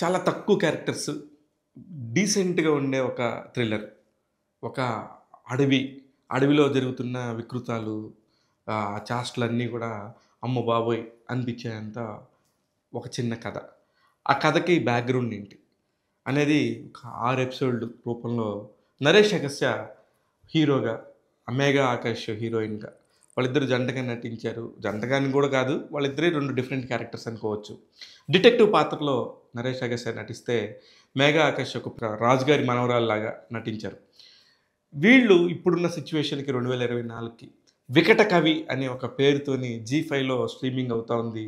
చాలా తక్కువ క్యారెక్టర్స్ డీసెంట్గా ఉండే ఒక థ్రిల్లర్ ఒక అడవి అడవిలో జరుగుతున్న వికృతాలు చాస్ట్లన్నీ కూడా అమ్మ బాబోయ్ అనిపించేంత ఒక చిన్న కథ ఆ కథకి బ్యాక్గ్రౌండ్ ఏంటి అనేది ఒక ఆరు ఎపిసోడ్ రూపంలో నరేష్ అగస్య హీరోగా అమేగా ఆకాష్ హీరోయిన్గా వాళ్ళిద్దరు జంటగా నటించారు జంటగాని కూడా కాదు వాళ్ళిద్దరే రెండు డిఫరెంట్ క్యారెక్టర్స్ అనుకోవచ్చు డిటెక్టివ్ పాత్రలో నరేష్ అగస్య నటిస్తే మేఘా ఆకాష్ ఒక రాజుగారి మనవరాల్లాగా నటించారు వీళ్ళు ఇప్పుడున్న సిచ్యువేషన్కి రెండు వేల ఇరవై నాలుగుకి వికట కవి అనే ఒక పేరుతోని జీ ఫైవ్లో స్ట్రీమింగ్ అవుతా ఉంది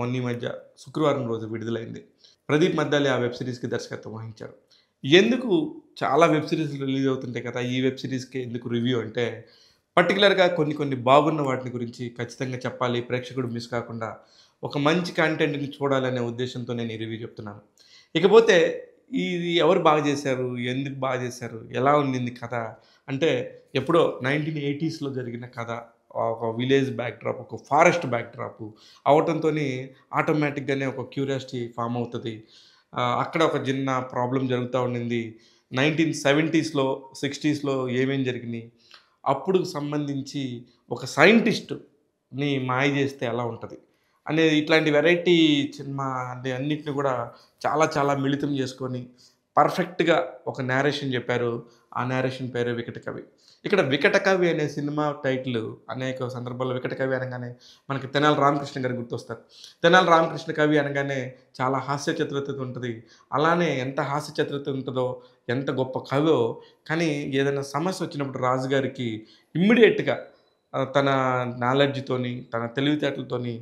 మొన్న మధ్య శుక్రవారం రోజు విడుదలైంది ప్రదీప్ మద్దాలి ఆ వెబ్ సిరీస్కి దర్శకత్వం వహించారు ఎందుకు చాలా వెబ్ సిరీస్ రిలీజ్ అవుతుంటాయి కదా ఈ వెబ్ సిరీస్కి ఎందుకు రివ్యూ అంటే పర్టికులర్గా కొన్ని కొన్ని బాగున్న వాటిని గురించి ఖచ్చితంగా చెప్పాలి ప్రేక్షకుడు మిస్ కాకుండా ఒక మంచి కంటెంట్ని చూడాలనే ఉద్దేశంతో నేను ఈ రివ్యూ చెప్తున్నాను ఇకపోతే ఇది ఎవరు బాగా చేశారు ఎందుకు బాగా చేశారు ఎలా ఉండింది కథ అంటే ఎప్పుడో నైన్టీన్ ఎయిటీస్లో జరిగిన కథ ఒక విలేజ్ బ్యాక్డ్రాప్ ఒక ఫారెస్ట్ బ్యాక్డ్రాప్ అవటంతో ఆటోమేటిక్గానే ఒక క్యూరియాసిటీ ఫామ్ అవుతుంది అక్కడ ఒక చిన్న ప్రాబ్లం జరుగుతూ ఉండింది నైన్టీన్ సెవెంటీస్లో సిక్స్టీస్లో ఏమేమి జరిగినాయి అప్పుడు సంబంధించి ఒక సైంటిస్ట్ని మాయ చేస్తే ఎలా ఉంటుంది అనేది ఇట్లాంటి వెరైటీ సినిమా అంటే అన్నిటిని కూడా చాలా చాలా మిళితం చేసుకొని పర్ఫెక్ట్గా ఒక నేరేషన్ చెప్పారు ఆ నేరేషన్ పేరు వికట కవి ఇక్కడ వికట కవి అనే సినిమా టైటిల్ అనేక సందర్భాల్లో వికట కవి అనగానే మనకి తెనాలి రామకృష్ణ గారు గుర్తొస్తారు తెనాలి రామకృష్ణ కవి అనగానే చాలా హాస్య చతురత ఉంటుంది అలానే ఎంత హాస్య చతురత ఉంటుందో ఎంత గొప్ప కవో కానీ ఏదైనా సమస్య వచ్చినప్పుడు రాజుగారికి ఇమ్మీడియట్గా తన నాలెడ్జ్తోని తన తెలివితేటలతోని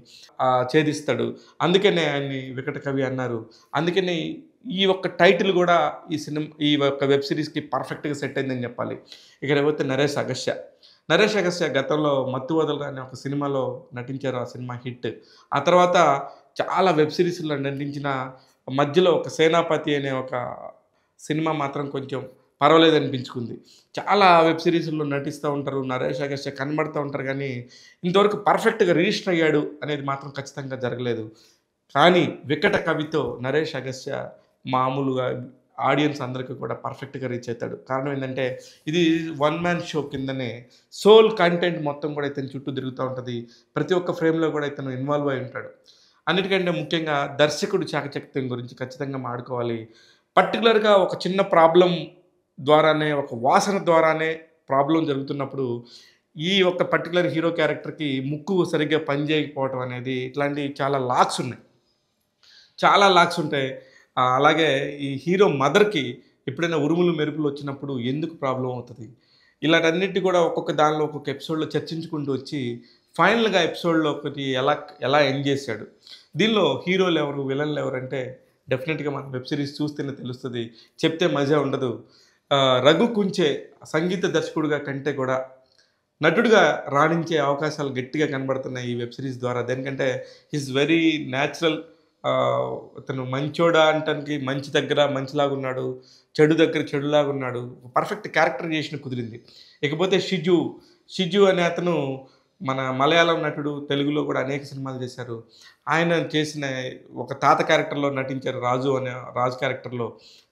ఛేదిస్తాడు అందుకనే ఆయన్ని వికట కవి అన్నారు అందుకనే ఈ ఒక్క టైటిల్ కూడా ఈ సినిమా ఈ యొక్క వెబ్ సిరీస్కి పర్ఫెక్ట్గా సెట్ అయిందని చెప్పాలి ఇక పోతే నరేష్ అగస్య నరేష్ అగస్య గతంలో మత్తు వదలు అనే ఒక సినిమాలో నటించారు ఆ సినిమా హిట్ ఆ తర్వాత చాలా వెబ్ సిరీస్లో నటించిన మధ్యలో ఒక సేనాపతి అనే ఒక సినిమా మాత్రం కొంచెం పర్వాలేదు అనిపించుకుంది చాలా వెబ్ సిరీస్లో నటిస్తూ ఉంటారు నరేష్ అగస్ట్య కనబడుతూ ఉంటారు కానీ ఇంతవరకు పర్ఫెక్ట్గా రిజిస్టర్ అయ్యాడు అనేది మాత్రం ఖచ్చితంగా జరగలేదు కానీ వికట కవితో నరేష్ అగస్య మామూలుగా ఆడియన్స్ అందరికీ కూడా పర్ఫెక్ట్గా రీచ్ అవుతాడు కారణం ఏంటంటే ఇది వన్ మ్యాన్ షో కిందనే సోల్ కంటెంట్ మొత్తం కూడా ఇతను చుట్టూ తిరుగుతూ ఉంటుంది ప్రతి ఒక్క ఫ్రేమ్లో కూడా ఇతను ఇన్వాల్వ్ అయి ఉంటాడు అన్నిటికంటే ముఖ్యంగా దర్శకుడు చాకచక్యం గురించి ఖచ్చితంగా మాడుకోవాలి పర్టికులర్గా ఒక చిన్న ప్రాబ్లం ద్వారానే ఒక వాసన ద్వారానే ప్రాబ్లం జరుగుతున్నప్పుడు ఈ ఒక పర్టికులర్ హీరో క్యారెక్టర్కి ముక్కు సరిగ్గా పనిచేయకపోవటం అనేది ఇట్లాంటి చాలా లాక్స్ ఉన్నాయి చాలా లాక్స్ ఉంటాయి అలాగే ఈ హీరో మదర్కి ఎప్పుడైనా ఉరుములు మెరుపులు వచ్చినప్పుడు ఎందుకు ప్రాబ్లం అవుతుంది ఇలాంటన్నిటి కూడా ఒక్కొక్క దానిలో ఒక్కొక్క ఎపిసోడ్లో చర్చించుకుంటూ వచ్చి ఫైనల్గా ఎపిసోడ్లో ఒకటి ఎలా ఎలా ఎండ్ చేశాడు దీనిలో హీరోలు ఎవరు విలన్లు ఎవరంటే డెఫినెట్గా మనం వెబ్ సిరీస్ చూస్తేనే తెలుస్తుంది చెప్తే మజా ఉండదు రఘు కుంచే సంగీత దర్శకుడుగా కంటే కూడా నటుడిగా రాణించే అవకాశాలు గట్టిగా కనబడుతున్నాయి ఈ వెబ్ సిరీస్ ద్వారా దేనికంటే హిస్ వెరీ న్యాచురల్ అతను మంచోడా అంటానికి మంచి దగ్గర మంచిలాగా ఉన్నాడు చెడు దగ్గర చెడులాగా ఉన్నాడు పర్ఫెక్ట్ క్యారెక్టరైజేషన్ కుదిరింది ఇకపోతే షిజు షిజు అనే అతను మన మలయాళం నటుడు తెలుగులో కూడా అనేక సినిమాలు చేశారు ఆయన చేసిన ఒక తాత క్యారెక్టర్లో నటించారు రాజు అనే రాజు క్యారెక్టర్లో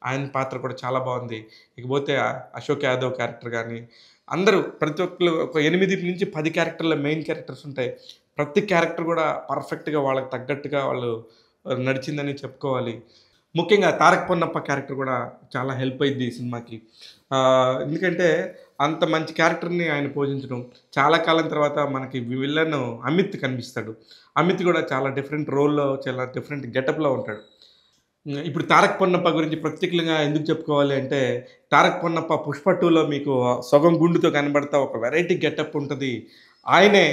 ఆయన పాత్ర కూడా చాలా బాగుంది ఇకపోతే అశోక్ యాదవ్ క్యారెక్టర్ కానీ అందరూ ప్రతి ఒక్కరు ఒక ఎనిమిది నుంచి పది క్యారెక్టర్ల మెయిన్ క్యారెక్టర్స్ ఉంటాయి ప్రతి క్యారెక్టర్ కూడా పర్ఫెక్ట్గా వాళ్ళకి తగ్గట్టుగా వాళ్ళు నడిచిందని చెప్పుకోవాలి ముఖ్యంగా తారక్ పొన్నప్ప క్యారెక్టర్ కూడా చాలా హెల్ప్ అయింది ఈ సినిమాకి ఎందుకంటే అంత మంచి క్యారెక్టర్ని ఆయన పోషించడం చాలా కాలం తర్వాత మనకి విలన్ అమిత్ కనిపిస్తాడు అమిత్ కూడా చాలా డిఫరెంట్ రోల్లో చాలా డిఫరెంట్ గెటప్లో ఉంటాడు ఇప్పుడు తారక్ పొన్నప్ప గురించి ప్రత్యేకంగా ఎందుకు చెప్పుకోవాలి అంటే తారక్ పొన్నప్ప పుష్ప టూలో మీకు సగం గుండుతో కనబడతా ఒక వెరైటీ గెటప్ ఉంటుంది ఆయనే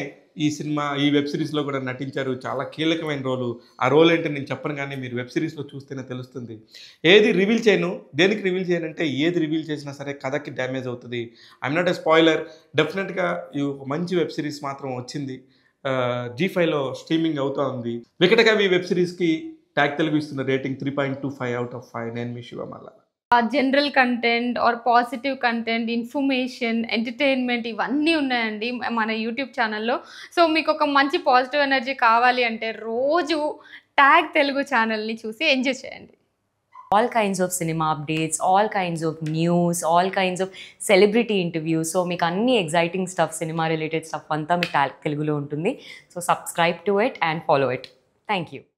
ఈ సినిమా ఈ వెబ్ సిరీస్లో కూడా నటించారు చాలా కీలకమైన రోలు ఆ రోల్ ఏంటంటే నేను చెప్పను కానీ మీరు వెబ్ సిరీస్లో చూస్తేనే తెలుస్తుంది ఏది రివీల్ చేయను దేనికి రివీల్ చేయను అంటే ఏది రివీల్ చేసినా సరే కథకి డ్యామేజ్ అవుతుంది ఐఎమ్ నాట్ ఎ స్పాయిలర్ డెఫినెట్గా ఈ ఒక మంచి వెబ్ సిరీస్ మాత్రం వచ్చింది జీ ఫైవ్లో స్ట్రీమింగ్ అవుతూ ఉంది ఈ వెబ్ సిరీస్కి ట్యాగ్ తెలుగు ఇస్తున్న rating three point two five out of five నేను మీ శివ మళ్ళా general content or positive content information entertainment ఇవన్నీ ఉన్నాయండి మన యూట్యూబ్ ఛానల్లో సో మీకు ఒక మంచి పాజిటివ్ ఎనర్జీ కావాలి అంటే రోజు ట్యాగ్ తెలుగు ఛానల్ని చూసి ఎంజాయ్ చేయండి all kinds of cinema updates all kinds of news all kinds of celebrity interviews so మీకు అన్ని exciting stuff cinema related stuff అంతా మీకు తెలుగులో ఉంటుంది so subscribe to it and follow it thank you